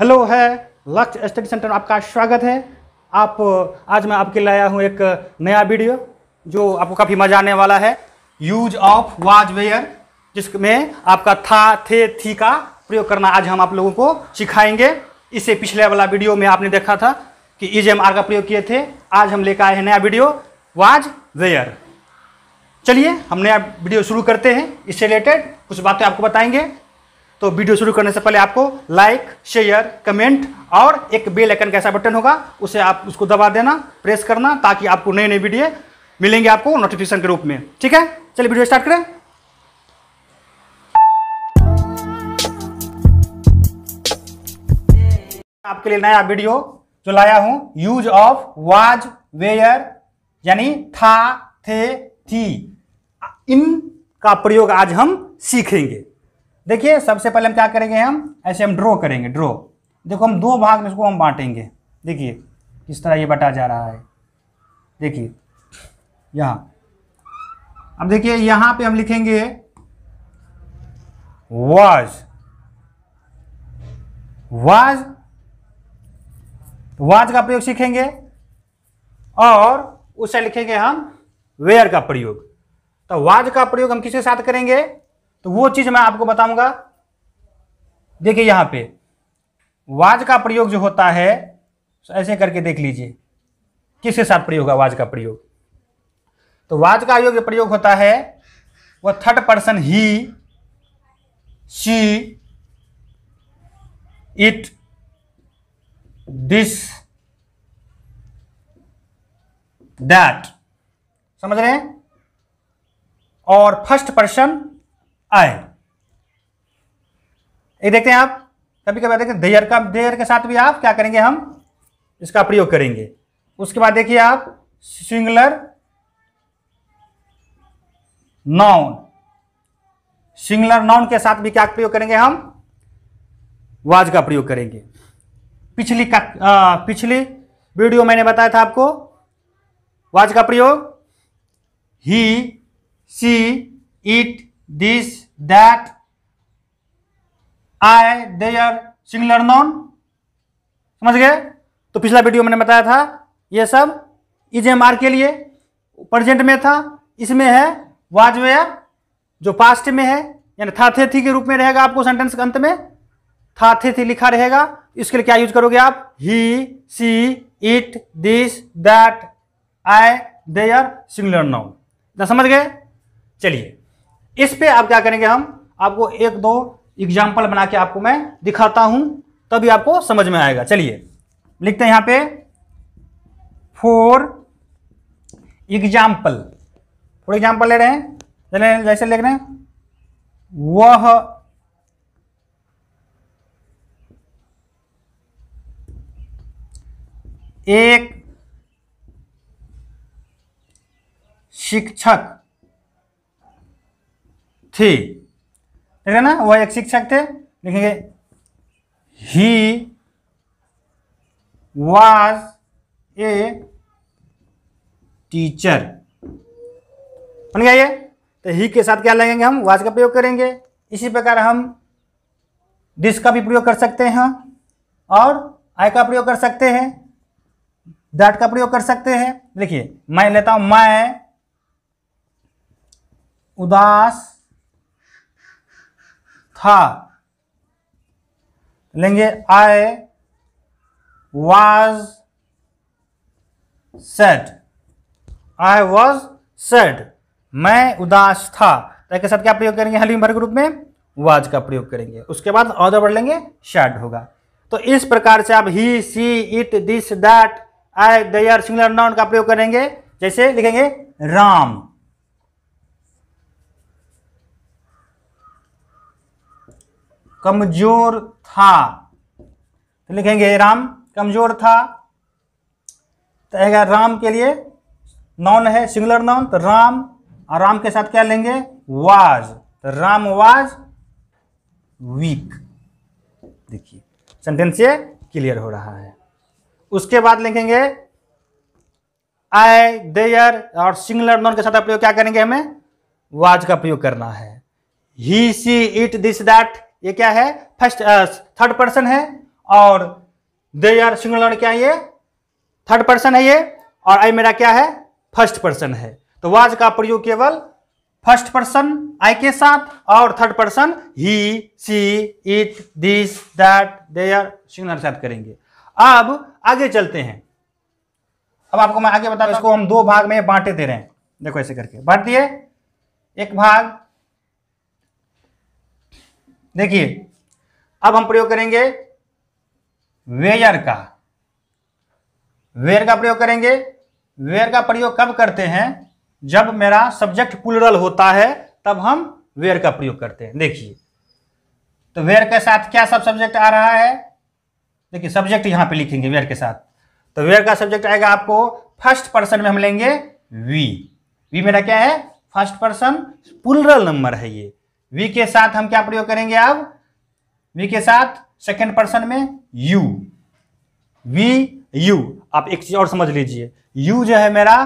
hello है लक्ष्य study centre में आपका स्वागत है आप आज मैं आपके लाया हूँ एक नया वीडियो जो आपको काफ़ी मज़ा आने वाला है यूज ऑफ वाज वेयर जिसमें आपका था थे थी का प्रयोग करना आज हम आप लोगों को सिखाएंगे इसे पिछले वाला वीडियो में आपने देखा था कि इज एम आर का प्रयोग किए थे आज हम लेकर आए हैं नया वीडियो वाज वेयर चलिए हम नया वीडियो शुरू करते हैं इससे रिलेटेड कुछ बातें आपको बताएंगे तो वीडियो शुरू करने से पहले आपको लाइक शेयर कमेंट और एक बेल आइकन का ऐसा बटन होगा उसे आप उसको दबा देना प्रेस करना ताकि आपको नए नए वीडियो मिलेंगे आपको नोटिफिकेशन के रूप में ठीक है चलिए वीडियो स्टार्ट करें आपके लिए नया वीडियो जो लाया हूं यूज ऑफ वाज वेयर यानी था थे थी इन का प्रयोग आज हम सीखेंगे देखिए सबसे पहले हम क्या करेंगे हम ऐसे हम ड्रॉ करेंगे ड्रॉ देखो हम दो भाग में इसको हम बांटेंगे देखिए किस तरह ये बटा जा रहा है देखिए यहाँ अब देखिए यहाँ पे हम लिखेंगे वाज वाज वाज का प्रयोग सीखेंगे और उसे लिखेंगे हम वेयर का प्रयोग तो वाज का प्रयोग हम किसके साथ करेंगे तो वो चीज मैं आपको बताऊंगा देखिए यहां पे वाज का प्रयोग जो होता है तो ऐसे करके देख लीजिए किसके साथ प्रयोग है वाज का प्रयोग तो वाज का योग प्रयोग होता है वह third person he she it this that समझ रहे हैं और फर्स्ट पर्सन आए ये देखते हैं आप कभी कभी देखते देयर का देयर के साथ भी आप क्या करेंगे हम इसका प्रयोग करेंगे उसके बाद देखिए आप सिंगुलर नाउन सिंगुलर नाउन के साथ भी क्या प्रयोग करेंगे हम वाज का प्रयोग करेंगे पिछली का आ, पिछली वीडियो मैंने बताया था आपको वाज का प्रयोग he she it this that I their singular noun समझ गए तो पिछला वीडियो मैंने बताया था ये सब इज एम आर के लिए प्रजेंट में था इसमें है वाज वेयर जो पास्ट में है यानी था थे थी के रूप में रहेगा आपको सेंटेंस के अंत में था थे थी लिखा रहेगा इसके लिए क्या यूज करोगे आप he she it this that I there singular noun समझ गए चलिए इस पे आप क्या करेंगे हम आपको एक दो एग्जाम्पल बना के आपको मैं दिखाता हूं तभी आपको समझ में आएगा चलिए लिखते हैं यहां पे फॉर एग्जाम्पल फॉर एग्जाम्पल ले रहे हैं जैसे लिख रहे हैं वह एक शिक्षक थी ठीक है ना वह एक शिक्षक थे लिखेंगे ही वाज ए टीचर बन गया ये तो ही के साथ क्या लगेंगे हम वाज का प्रयोग करेंगे इसी प्रकार हम डिस का भी प्रयोग कर सकते हैं और आई का प्रयोग कर सकते हैं दैट का प्रयोग कर सकते हैं देखिए मैं लेता हूं मैं उदास हा लेंगे I was sad I was sad मैं उदास था तो के साथ क्या प्रयोग करेंगे हलीम भर के रूप में वाज का प्रयोग करेंगे उसके बाद ऑर्डर बढ़ लेंगे शैड होगा तो इस प्रकार से आप he she it this that I there singular noun का प्रयोग करेंगे जैसे लिखेंगे राम कमजोर था तो लिखेंगे राम कमजोर था तो आएगा राम के लिए नॉन है सिंगुलर नॉन तो राम और राम के साथ क्या लेंगे वाज तो राम वाज वीक देखिए सेंटेंस ये क्लियर हो रहा है उसके बाद लिखेंगे आई देयर और सिंगुलर नॉन के साथ प्रयोग क्या करेंगे हमें वाज का प्रयोग करना है he she it this that ये क्या है फर्स्ट थर्ड पर्सन है और दे आर सिंगुलर क्या है ये थर्ड पर्सन है ये और आई मेरा क्या है फर्स्ट पर्सन है तो वाज का प्रयोग केवल फर्स्ट पर्सन आई के साथ और third person he she it this that there singular साथ करेंगे अब आगे चलते हैं अब आपको मैं आगे बता तो इसको हम दो भाग में बांटे दे रहे हैं देखो ऐसे करके बांट दिए एक भाग देखिए अब हम प्रयोग करेंगे वेयर का वेयर का प्रयोग करेंगे वेयर का प्रयोग कब करते हैं जब मेरा सब्जेक्ट पुलरल होता है तब हम वेयर का प्रयोग करते हैं देखिए तो वेयर के साथ क्या सब सब्जेक्ट आ रहा है देखिए सब्जेक्ट यहां पे लिखेंगे वेयर के साथ तो वेयर का सब्जेक्ट आएगा आपको फर्स्ट पर्सन में हम लेंगे वी वी मेरा क्या है फर्स्ट पर्सन पुलरल नंबर है ये वी के साथ हम क्या प्रयोग करेंगे अब वी के साथ सेकेंड पर्सन में यू वी यू आप एक चीज और समझ लीजिए यू जो है मेरा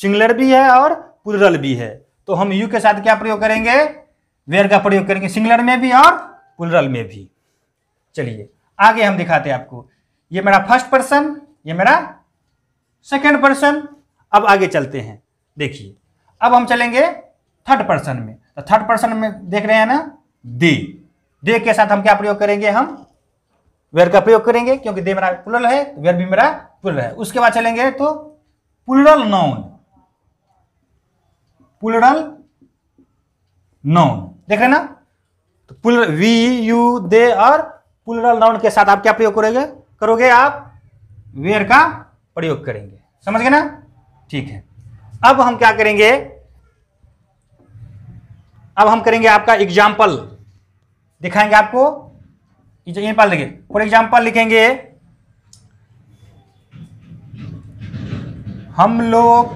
सिंगलर भी है और पुलरल भी है तो हम यू के साथ क्या प्रयोग करेंगे वेयर का प्रयोग करेंगे सिंगलर में भी और पुलरल में भी चलिए आगे हम दिखाते हैं आपको ये मेरा फर्स्ट पर्सन ये मेरा सेकेंड पर्सन अब आगे चलते हैं देखिए अब हम चलेंगे थर्ड पर्सन में तो थर्ड पर्सन में देख रहे हैं ना दे दे के साथ हम क्या प्रयोग करेंगे हम वेर का प्रयोग करेंगे क्योंकि दे मेरा पुलरल है वेर तो भी मेरा पुलल है उसके बाद चलेंगे तो पुलरल नाउन पुलरल नाउन देख रहे ना तो पुलर वी यू दे और पुलरल नाउन के साथ आप क्या प्रयोग करोगे करोगे आप वेर का प्रयोग करेंगे समझ गए ना ठीक है अब हम क्या करेंगे अब हम करेंगे आपका एग्जाम्पल दिखाएंगे आपको यहीं पर लिखे फॉर एग्जाम्पल लिखेंगे हम लोग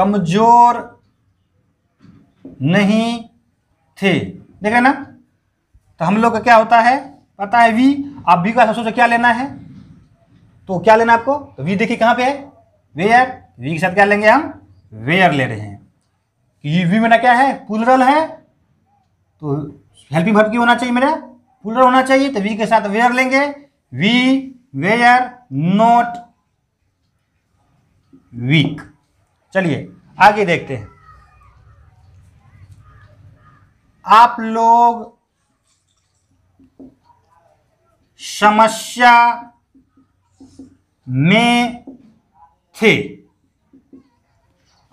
कमजोर नहीं थे देखे ना तो हम लोग का क्या होता है पता है वी आप वी का सबसे क्या लेना है तो क्या लेना आपको तो वी देखिए कहां पे है वे यार वी के साथ क्या लेंगे हम वेयर ले रहे हैं कि वी मेरा क्या है पुलरल है तो हेल्पिंग वर्ब की होना चाहिए मेरा पुलरल होना चाहिए तो वी के साथ वेयर लेंगे वी वेयर नोट वीक चलिए आगे देखते हैं आप लोग समस्या में थे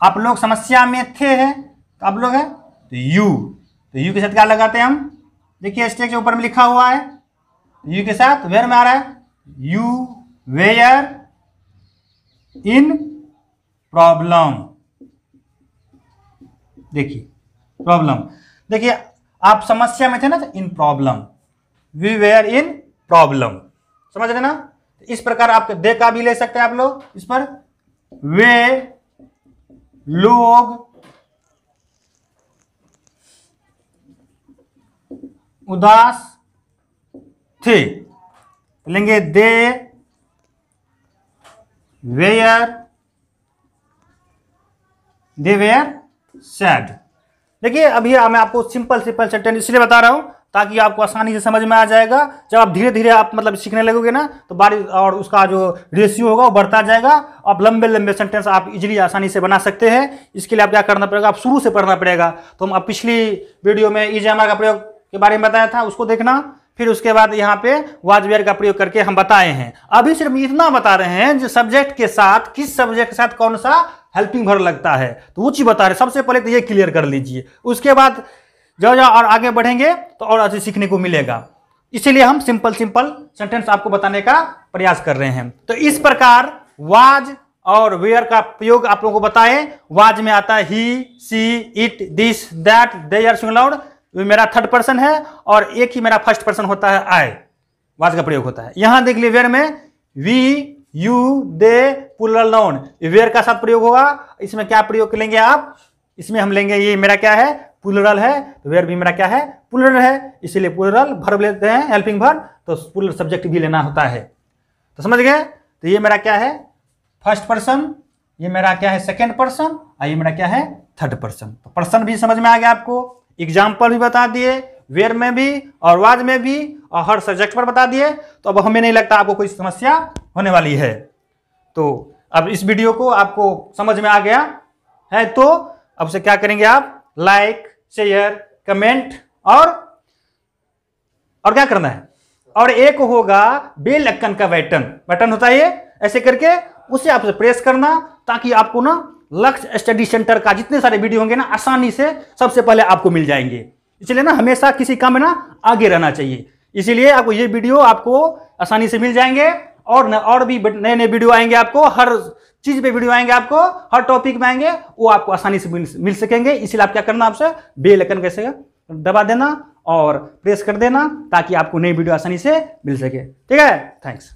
आप लोग समस्या में थे है तो आप लोग है तो यू तो यू के साथ क्या लगाते हैं हम देखिए स्टेक के ऊपर में लिखा हुआ है तो यू के साथ वेयर में आ रहा है यू वेयर इन प्रॉब्लम देखिए प्रॉब्लम देखिए आप समस्या में थे ना तो in problem we were in problem समझ रहे ना तो इस प्रकार आप दे का भी ले सकते हैं आप लोग इस पर वे लोग उदास थे लेंगे they were they were sad देखिए अभी मैं आपको सिंपल सिंपल सेंटेंस इसलिए बता रहा हूं ताकि आपको आसानी से समझ में आ जाएगा जब आप धीरे धीरे आप मतलब सीखने लगोगे ना तो बारिश और उसका जो रेशियो होगा वो बढ़ता जाएगा आप लंबे लंबे सेंटेंस आप इजीली आसानी से बना सकते हैं इसके लिए आप क्या करना पड़ेगा आप शुरू से पढ़ना पड़ेगा तो हम पिछली वीडियो में ई e जैमर का प्रयोग के बारे में बताया था उसको देखना फिर उसके बाद यहाँ पे वाजवेयर का प्रयोग करके हम बताए हैं अभी सिर्फ इतना बता रहे हैं जो सब्जेक्ट के साथ किस सब्जेक्ट के साथ कौन सा हेल्पिंग भर लगता है तो वो चीज़ बता रहे सबसे पहले तो ये क्लियर कर लीजिए उसके बाद जो जो और आगे बढ़ेंगे तो और अच्छे सीखने को मिलेगा इसीलिए हम सिंपल सिंपल सेंटेंस आपको बताने का प्रयास कर रहे हैं तो इस प्रकार वाज और वेयर का प्रयोग आप लोगों को बताएं वाज में आता है he she it this that they are single मेरा थर्ड पर्सन है और एक ही मेरा फर्स्ट पर्सन होता है आई वाज का प्रयोग होता है यहां देख लीजिए वेयर में we you they plural noun were का सब प्रयोग होगा इसमें क्या प्रयोग लेंगे आप इसमें हम लेंगे ये मेरा क्या है पुलरल है तो वेयर भी मेरा क्या है पुलरल है इसीलिए पुलरल भर्ब लेते हैं हेल्पिंग भर्ब तो पुलर सब्जेक्ट भी लेना होता है तो समझ गए तो ये मेरा क्या है फर्स्ट पर्सन ये मेरा क्या है सेकेंड पर्सन और ये मेरा क्या है थर्ड पर्सन तो पर्सन भी समझ में आ गया आपको एग्जाम्पल भी बता दिए वेयर में भी और वाज में भी और हर सब्जेक्ट पर बता दिए तो अब हमें नहीं लगता आपको कोई समस्या होने वाली है तो अब इस वीडियो को आपको समझ में आ गया है तो अब से क्या करेंगे आप लाइक शेयर कमेंट और और क्या करना है और एक होगा बेल अक्कन का बटन बटन होता है ये ऐसे करके उसे आप प्रेस करना ताकि आपको ना लक्ष्य स्टडी सेंटर का जितने सारे वीडियो होंगे ना आसानी से सबसे पहले आपको मिल जाएंगे इसलिए ना हमेशा किसी काम में ना आगे रहना चाहिए इसीलिए आपको ये वीडियो आपको आसानी से मिल जाएंगे और न, और भी नए नए वीडियो आएंगे आपको हर चीज पे वीडियो आएंगे आपको हर टॉपिक में आएंगे वो आपको आसानी से मिल, मिल सकेंगे इसलिए आप क्या करना आपसे बेल आइकन कैसे दबा देना और प्रेस कर देना ताकि आपको नई वीडियो आसानी से मिल सके ठीक है थैंक्स